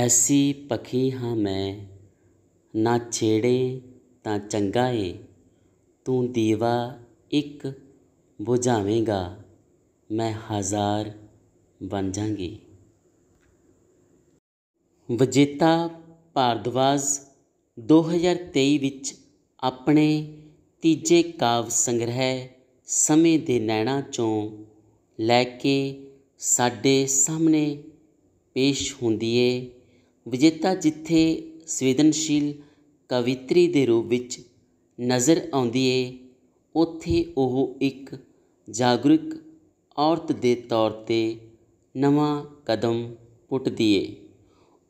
ਐਸੀ ਪਖੀ ਹਾਂ ਮੈਂ ਨਾ ਛੇੜੇ ਤਾਂ ਚੰਗਾ ਏ ਤੂੰ ਦੀਵਾ ਇੱਕ ਬੁਝਾਵੇਂਗਾ ਮੈਂ ਹਜ਼ਾਰ ਬਣ ਜਾਂਗੀ ਵਿਜੇਤਾ ਭਾਰਦਵਾਜ 2023 ਵਿੱਚ ਆਪਣੇ ਤੀਜੇ ਕਾਵ ਸੰਗ੍ਰਹਿ ਸਮੇਂ ਦੇ ਨੈਣਾ ਚੋਂ ਲੈ ਕੇ ਸਾਡੇ ਸਾਹਮਣੇ ਪੇਸ਼ ਹੁੰਦੀ ਏ ਵਿਜੇਤਾ ਜਿੱਥੇ ਸਵੇਦਨਸ਼ੀਲ ਕਵਿਤਰੀ ਦੇ ਰੂਪ ਵਿੱਚ ਨਜ਼ਰ ਆਉਂਦੀ ਏ ਉੱਥੇ ਉਹ ਇੱਕ ਜਾਗਰੂਕ ਔਰਤ ਦੇ ਤੌਰ 'ਤੇ ਨਵਾਂ ਕਦਮ ਪੁੱਟਦੀ ਏ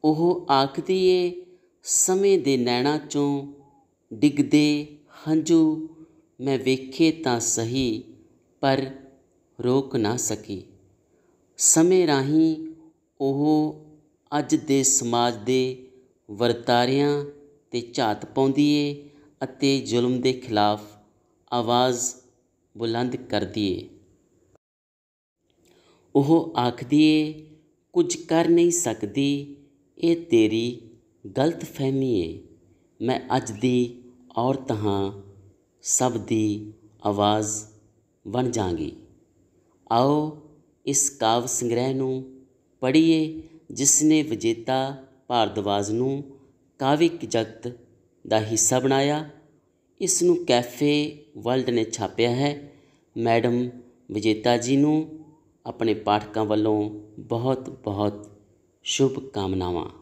ਉਹ ਆਖਦੀ ਏ ਸਮੇਂ ਦੇ ਨੈਣਾ 'ਚੋਂ ਡਿੱਗਦੇ ਹੰਝੂ ਮੈਂ ਵੇਖੇ ਤਾਂ ਸਹੀ ਪਰ ਰੋਕ ਨਾ ਸਕੀ ਸਮੇਂ ਰਾਹੀਂ ਉਹ ਅੱਜ ਦੇ ਸਮਾਜ ਦੇ ਵਰਤਾਰਿਆਂ 'ਤੇ ਝਾਤ ਪਾਉਂਦੀ ਏ ਅਤੇ ਜ਼ੁਲਮ ਦੇ ਖਿਲਾਫ ਆਵਾਜ਼ ਬੁਲੰਦ ਕਰਦੀ ਏ ਉਹ ਆਖਦੀ ਏ ਕੁਝ ਕਰ ਨਹੀਂ ਸਕਦੀ ਇਹ ਤੇਰੀ ਗਲਤਫਹਿਮੀ ਏ ਮੈਂ ਅੱਜ ਦੀ ਔਰਤ ਹਾਂ ਸਭ ਦੀ ਆਵਾਜ਼ ਬਣ ਜਾਗੀ ਆਓ ਇਸ ਕਾਵ ਸੰਗ੍ਰਹਿ ਨੂੰ ਪੜ੍ਹੀਏ ਜਿਸ ਨੇ ਵਿਜੇਤਾ ਭਾਰਦਵਾਜ ਨੂੰ ਕਾਵਿਕ ਜਗਤ ਦਾ ਹਿੱਸਾ ਬਣਾਇਆ ਇਸ ਨੂੰ ਕੈਫੇ ਵਰਲਡ ਨੇ ਛਾਪਿਆ ਹੈ ਮੈਡਮ ਵਿਜੇਤਾ ਜੀ ਨੂੰ ਆਪਣੇ ਪਾਠਕਾਂ ਵੱਲੋਂ ਬਹੁਤ ਬਹੁਤ ਸ਼ੁਭ ਕਾਮਨਾਵਾਂ